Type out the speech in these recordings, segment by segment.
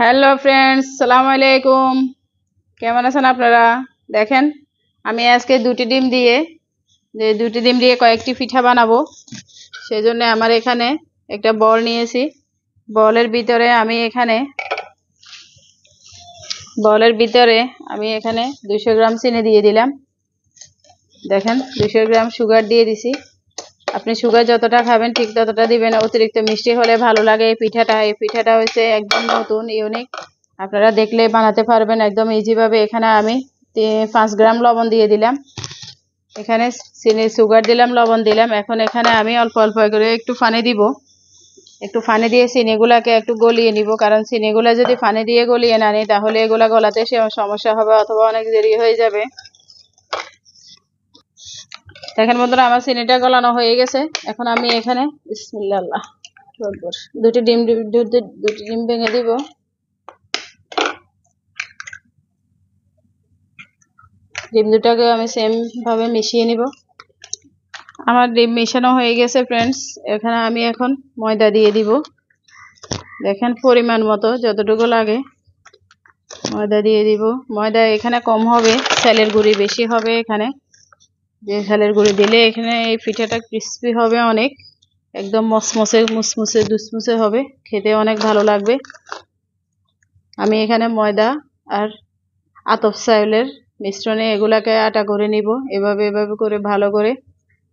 hello friends সালাম আলাইকুম কেমন আছেন আপনারা দেখেন আমি আজকে দুটি ডিম দিয়ে দুটি ডিম দিয়ে কয়েকটি পিঠা বানাবো সেই জন্য আমার এখানে একটা বল নিয়েছি বলের ভিতরে আমি এখানে বলের ভিতরে আমি এখানে দুশো গ্রাম চিনি দিয়ে দিলাম দেখেন দুশো গ্রাম সুগার দিয়ে দিছি আপনি সুগার যতটা খাবেন ঠিক ততটা দিবেন অতিরিক্ত মিষ্টি হলে ভালো লাগে এই পিঠাটা এই পিঠাটা হয়েছে একদম নতুন ইউনিক আপনারা দেখলে বানাতে পারবেন একদম ইজিভাবে এখানে আমি পাঁচ গ্রাম লবণ দিয়ে দিলাম এখানে চিনি সুগার দিলাম লবণ দিলাম এখন এখানে আমি অল্প অল্প করে একটু ফানি দিব একটু ফানি দিয়ে চিনিগুলাকে একটু গলিয়ে নিব কারণ চিনিগুলা যদি ফানি দিয়ে গলিয়ে না নিই তাহলে এগুলা গলাতে সে সমস্যা হবে অথবা অনেক দেরি হয়ে যাবে দেখেন বন্ধুরা আমার চিনিটা গলানো হয়ে গেছে এখন আমি এখানে ইসমিল্লাহ দুটি ডিম দুটি ডিম ভেঙে দিব ডিম দুটাকে আমি সেমভাবে মিশিয়ে নিব আমার ডিম মেশানো হয়ে গেছে ফ্রেন্ডস এখানে আমি এখন ময়দা দিয়ে দিব দেখেন পরিমাণ মতো যতটুকু লাগে ময়দা দিয়ে দিব ময়দা এখানে কম হবে চালের গুঁড়ি বেশি হবে এখানে যে ঝালের গুঁড়ো দিলে এখানে এই পিঠাটা ক্রিস্পি হবে অনেক একদম মসমসে মুসমুসে দুসমুসে হবে খেতে অনেক ভালো লাগবে আমি এখানে ময়দা আর আতপ সাইলের মিশ্রণে এগুলাকে আটা করে নিব এভাবে এভাবে করে ভালো করে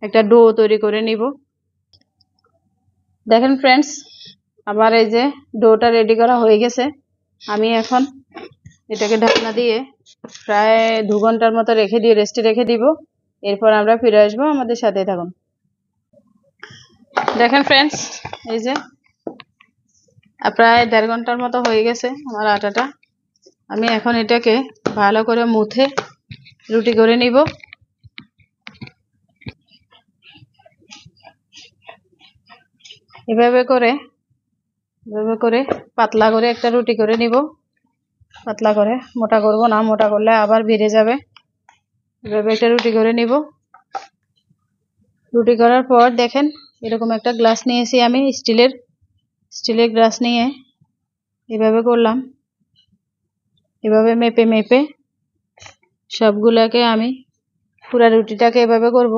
একটা ডো তৈরি করে নিব দেখেন ফ্রেন্ডস আমার এই যে ডোটা রেডি করা হয়ে গেছে আমি এখন এটাকে ঢাকনা দিয়ে প্রায় দু ঘন্টার মতো রেখে দিয়ে রেস্টে রেখে দিব এরপর আমরা ফিরে আসবো আমাদের সাথে থাকুন দেখেন ফ্রেন্ডস এই যে প্রায় দেড় ঘন্টার মতো হয়ে গেছে আমার আটাটা আমি এখন এটাকে ভালো করে মুথে রুটি করে নিব এভাবে করে এভাবে করে পাতলা করে একটা রুটি করে নিব পাতলা করে মোটা করব না মোটা করলে আবার বেড়ে যাবে এভাবে একটা রুটি করে নিব রুটি করার পর দেখেন এরকম একটা গ্লাস নিয়েছি আমি স্টিলের স্টিলের গ্লাস নিয়ে এভাবে করলাম এভাবে মেপে মেপে সবগুলাকে আমি পুরা রুটিটাকে এভাবে করব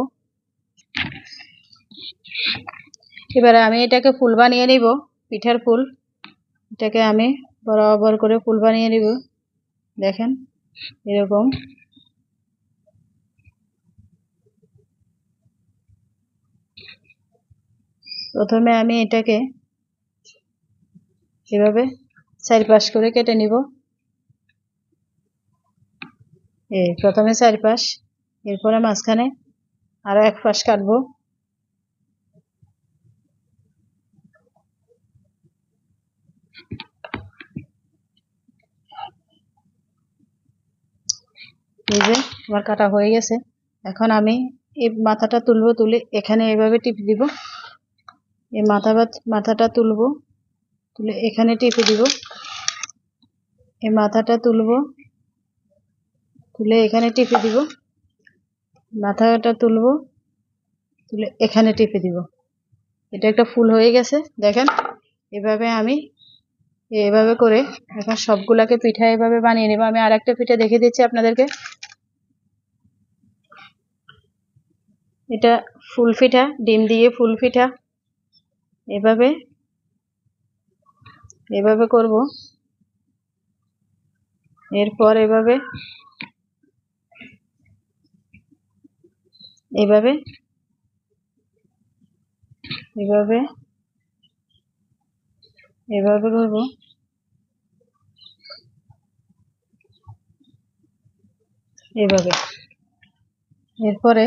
এবারে আমি এটাকে ফুল বানিয়ে নিব পিঠার ফুল এটাকে আমি বরাবর করে ফুল বানিয়ে নিব দেখেন এরকম প্রথমে আমি এটাকে এভাবে চারিপাশ করে কেটে নিব এ প্রথমে চারিপাশ এরপরে মাঝখানে আরো এক পাশ কাটব এই যে আমার কাটা হয়ে গেছে এখন আমি এই মাথাটা তুলবো তুলে এখানে এভাবে টিপ দিব এই মাথা মাথাটা তুলব তুলে এখানে টিপে দিব এই মাথাটা তুলব তুলে এখানে টিপে দিব মাথাটা তুলব তুলে এখানে টিপে দিব এটা একটা ফুল হয়ে গেছে দেখেন এভাবে আমি এভাবে করে এখন সবগুলাকে পিঠা এভাবে বানিয়ে নেব আমি আর একটা পিঠা দেখে দিচ্ছি আপনাদেরকে এটা ফুল পিঠা ডিম দিয়ে ফুল পিঠা এভাবে এভাবে করব এরপর এভাবে এভাবে এভাবে এভাবে করব এভাবে এরপরে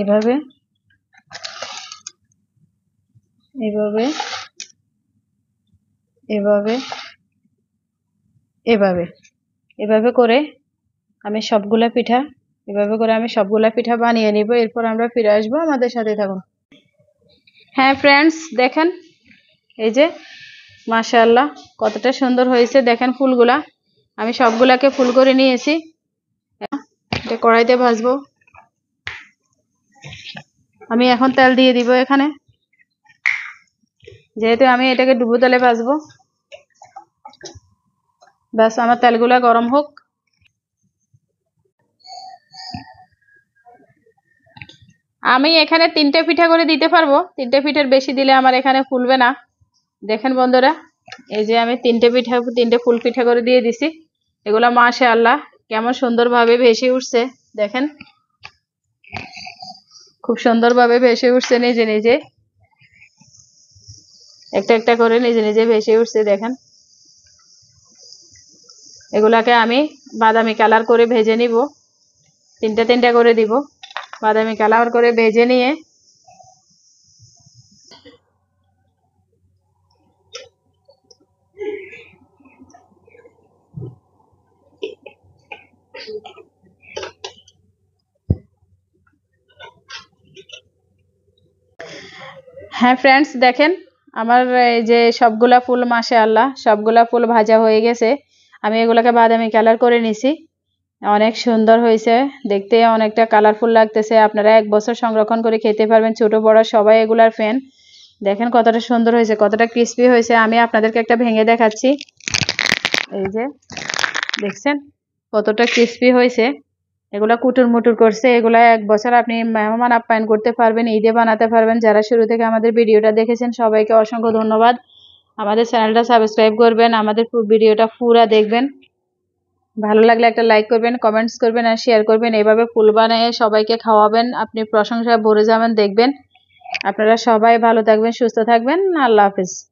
এভাবে এভাবে এভাবে এভাবে এভাবে করে আমি সবগুলা পিঠা এভাবে করে আমি সবগুলা পিঠা বানিয়ে নিব এরপর আমরা ফিরে আসবো আমাদের সাথে থাকুন হ্যাঁ ফ্রেন্ডস দেখেন এই যে মাশাল্লাহ কতটা সুন্দর হয়েছে দেখেন ফুলগুলা আমি সবগুলাকে ফুল করে নিয়েছি এটা কড়াইতে ভাজবো আমি এখন তেল দিয়ে দিব এখানে যেহেতু আমি এটাকে ডুবো তেলে ভাজবো ব্যাস আমার তেলগুলো গরম হোক আমি এখানে তিনটে পিঠা করে দিতে পারবো তিনটে পিঠার বেশি দিলে আমার এখানে ফুলবে না দেখেন বন্ধুরা এই যে আমি তিনটে পিঠা তিনটে ফুল পিঠা করে দিয়ে দিছি এগুলো মাসে আল্লাহ কেমন সুন্দরভাবে ভেসে উঠছে দেখেন খুব সুন্দরভাবে ভেসে উঠছে নিজে নিজে একটা একটা করে নিজে নিজে ভেসে উঠছে দেখেন এগুলাকে আমি বাদামি কালার করে ভেজে নিব তিনটা তিনটা করে দিব বাদামি কালার করে ভেজে নিয়ে হ্যাঁ ফ্রেন্ডস দেখেন আমার এই যে সবগুলা ফুল মাসে আল্লাহ সবগুলা ফুল ভাজা হয়ে গেছে আমি এগুলোকে বাদামি কালার করে নিছি অনেক সুন্দর হয়েছে দেখতে অনেকটা কালারফুল লাগতেছে আপনারা এক বছর সংরক্ষণ করে খেতে পারবেন ছোট বড় সবাই এগুলার ফ্যান দেখেন কতটা সুন্দর হয়েছে কতটা ক্রিস্পি হয়েছে আমি আপনাদেরকে একটা ভেঙে দেখাচ্ছি এই যে দেখছেন কতটা ক্রিস্পি হয়েছে এগুলা কুটুর মুটুর করছে এগুলা এক বছর আপনি মেহমান আপ্যায়ন করতে পারবেন ঈদে বানাতে পারবেন যারা শুরু থেকে আমাদের ভিডিওটা দেখেছেন সবাইকে অসংখ্য ধন্যবাদ আমাদের চ্যানেলটা সাবস্ক্রাইব করবেন আমাদের ভিডিওটা পুরা দেখবেন ভালো লাগলে একটা লাইক করবেন কমেন্টস করবেন আর শেয়ার করবেন এভাবে ফুল বানিয়ে সবাইকে খাওয়াবেন আপনি প্রশংসায় ভরে যাবেন দেখবেন আপনারা সবাই ভালো থাকবেন সুস্থ থাকবেন আল্লাহ হাফিজ